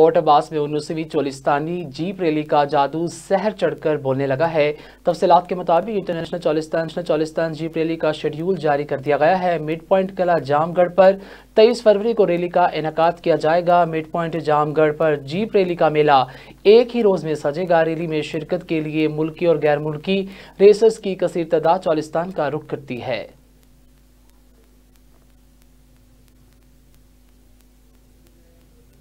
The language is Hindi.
फोर्ट अब्बास में उन्नीसवीं चौलिस्तानी जीप रैली का जादू शहर चढ़कर बोलने लगा है तफसीत के मुताबिक international Cholistan Cholistan jeep rally का शेड्यूल जारी कर दिया गया है मिड पॉइंट कला जामगढ़ पर तेईस फरवरी को रैली का इनका किया जाएगा मिड पॉइंट जामगढ़ पर जीप रैली का मेला एक ही रोज़ में सजेगा रैली में शिरकत के लिए मुल्की और गैर मुल्की रेसर्स की कसर तदाद चौलिस्तान का रुख करती है